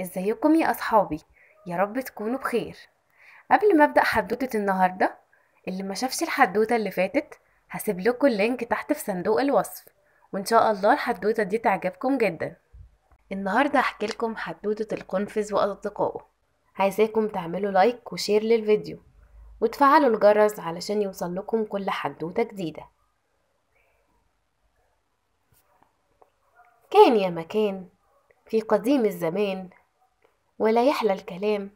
ازيكم يا اصحابي يا رب تكونوا بخير قبل ما ابدا حدوته النهارده اللي ما شافش الحدوته اللي فاتت هسيب لكم اللينك تحت في صندوق الوصف وان شاء الله الحدوته دي تعجبكم جدا النهارده هحكي لكم حدوته القنفذ واصدقائه عايزاكم تعملوا لايك وشير للفيديو وتفعلوا الجرس علشان يوصل لكم كل حدوته جديده كان يا مكان في قديم الزمان ولا يحلى الكلام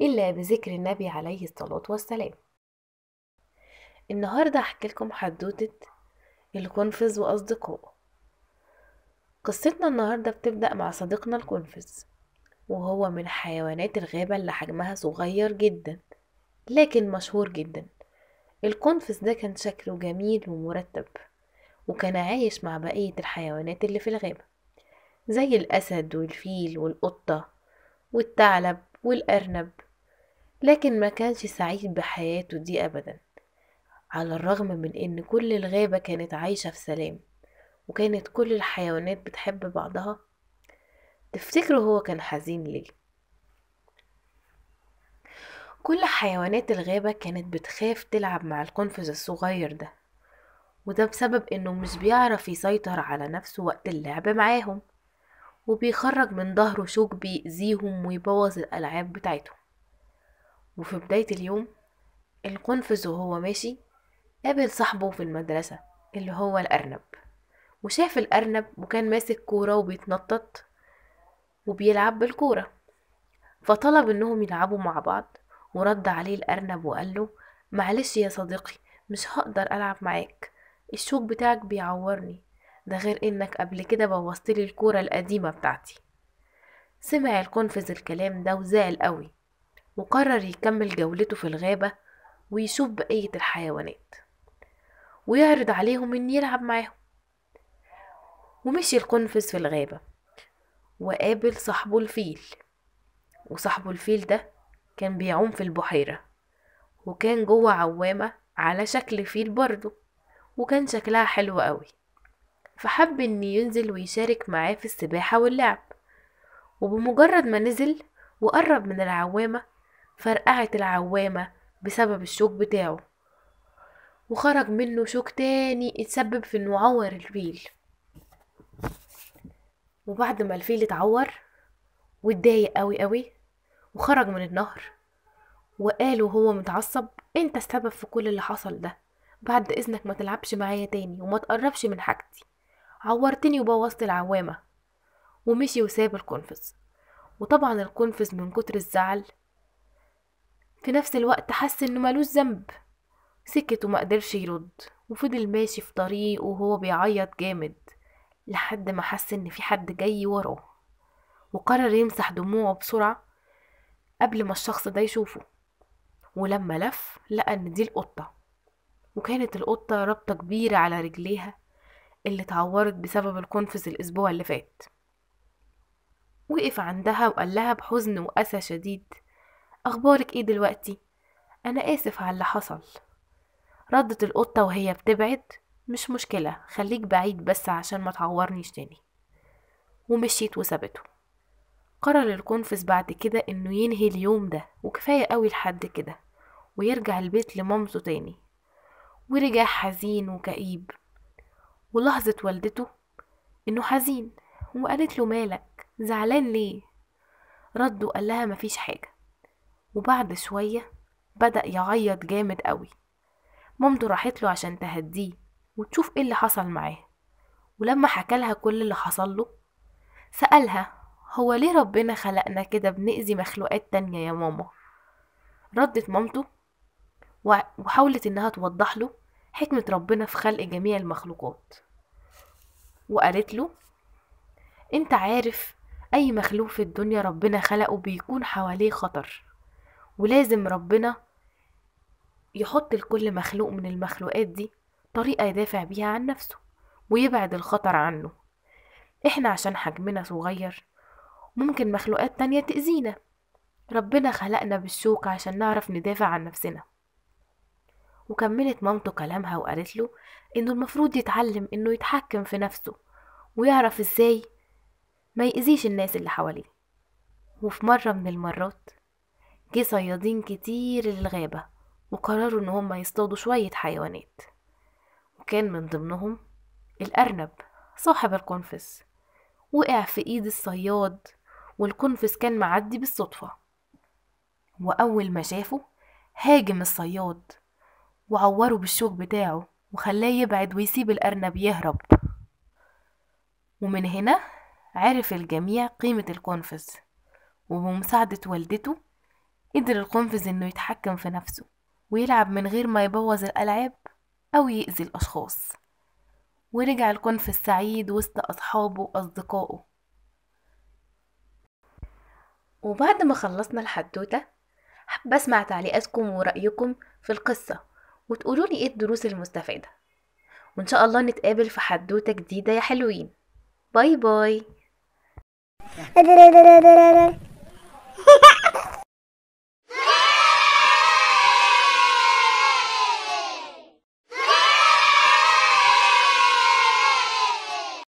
إلا بذكر النبي عليه الصلاة والسلام النهاردة أحكي لكم حدوتة الكونفز وأصدقائه قصتنا النهاردة بتبدأ مع صديقنا الكونفز وهو من حيوانات الغابة اللي حجمها صغير جدا لكن مشهور جدا الكونفز ده كان شكله جميل ومرتب وكان عايش مع بقية الحيوانات اللي في الغابة زي الأسد والفيل والقطة والثعلب والأرنب لكن ما كانش سعيد بحياته دي أبدا على الرغم من إن كل الغابة كانت عايشة في سلام وكانت كل الحيوانات بتحب بعضها تفتكروا هو كان حزين ليه كل حيوانات الغابة كانت بتخاف تلعب مع القنفذ الصغير ده وده بسبب انه مش بيعرف يسيطر على نفسه وقت اللعب معاهم وبيخرج من ظهره شوك بيأذيهم ويبوظ الألعاب بتاعتهم وفي بداية اليوم القنفذ وهو ماشي قابل صاحبه في المدرسة اللي هو الأرنب وشاف الأرنب وكان ماسك كورة وبيتنطط وبيلعب بالكورة فطلب إنهم يلعبوا مع بعض ورد عليه الأرنب وقال له معلش يا صديقي مش هقدر ألعب معاك الشوك بتاعك بيعورني ده غير انك قبل كده بوظتلي الكورة القديمة بتاعتي سمع القنفذ الكلام ده وزعل قوي وقرر يكمل جولته في الغابة ويشوف بقية الحيوانات ويعرض عليهم ان يلعب معاهم ومشي القنفذ في الغابة وقابل صاحبه الفيل وصاحبه الفيل ده كان بيعوم في البحيرة وكان جوه عوامة على شكل فيل برضه وكان شكلها حلو قوي فحب إن ينزل ويشارك معاه في السباحة واللعب وبمجرد ما نزل وقرب من العوامة فرقعت العوامة بسبب الشوك بتاعه وخرج منه شوك تاني اتسبب في انه عور الفيل وبعد ما الفيل اتعور واتضايق قوي قوي وخرج من النهر وقال وهو متعصب انت السبب في كل اللي حصل ده بعد اذنك ما تلعبش معايا تاني وما تقربش من حاجتي عورتني وبوظت العوامة ومشي وساب القنفذ وطبعا القنفذ من كتر الزعل في نفس الوقت حس انه ملوش ذنب سكت وما قدرش يرد وفضل ماشي في طريقه وهو بيعيط جامد لحد ما حس ان في حد جاي وراه وقرر يمسح دموعه بسرعة قبل ما الشخص ده يشوفه ولما لف لقى ان دي القطة وكانت القطة رابطة كبيرة على رجليها اللي اتعورت بسبب القنفذ الأسبوع اللي فات وقف عندها وقال لها بحزن وأسى شديد أخبارك إيه دلوقتي؟ أنا آسف على اللي حصل ردت القطة وهي بتبعد مش مشكلة خليك بعيد بس عشان ما تعورنيش تاني ومشيت وسابته قرر القنفذ بعد كده إنه ينهي اليوم ده وكفاية قوي لحد كده ويرجع البيت لمامته تاني ورجع حزين وكئيب ولاحظت والدته إنه حزين وقالت له مالك زعلان ليه رد وقال لها مفيش حاجة وبعد شوية بدأ يعيط جامد قوي مامته راحت له عشان تهديه وتشوف ايه اللي حصل معاه ولما لها كل اللي حصل له سألها هو ليه ربنا خلقنا كده بنأذي مخلوقات تانية يا ماما ردت مامته وحاولت انها توضح له حكمة ربنا في خلق جميع المخلوقات وقالت له انت عارف اي مخلوق في الدنيا ربنا خلقه بيكون حواليه خطر ولازم ربنا يحط لكل مخلوق من المخلوقات دي طريقة يدافع بيها عن نفسه ويبعد الخطر عنه احنا عشان حجمنا صغير ممكن مخلوقات تانية تأذينا ربنا خلقنا بالشوك عشان نعرف ندافع عن نفسنا وكملت مامته كلامها وقالت له انه المفروض يتعلم انه يتحكم في نفسه ويعرف ازاي ما يأذيش الناس اللي حواليه وفي مرة من المرات جه صيادين كتير للغابة وقرروا ان هم يصطادوا شوية حيوانات وكان من ضمنهم الأرنب صاحب القنفس وقع في ايد الصياد والقنفس كان معدي بالصدفة وأول ما شافه هاجم الصياد وعوره بالشوك بتاعه وخلاه يبعد ويسيب الأرنب يهرب ومن هنا عرف الجميع قيمة القنفذ وبمساعدة والدته قدر القنفذ إنه يتحكم في نفسه ويلعب من غير ما يبوظ الألعاب أو يأذي الأشخاص ورجع القنفذ سعيد وسط أصحابه وأصدقائه وبعد ما خلصنا الحدوتة حابة أسمع تعليقاتكم ورأيكم في القصة وتقولولي ايه الدروس المستفاده وان شاء الله نتقابل في حدوته جديده يا حلوين باي باي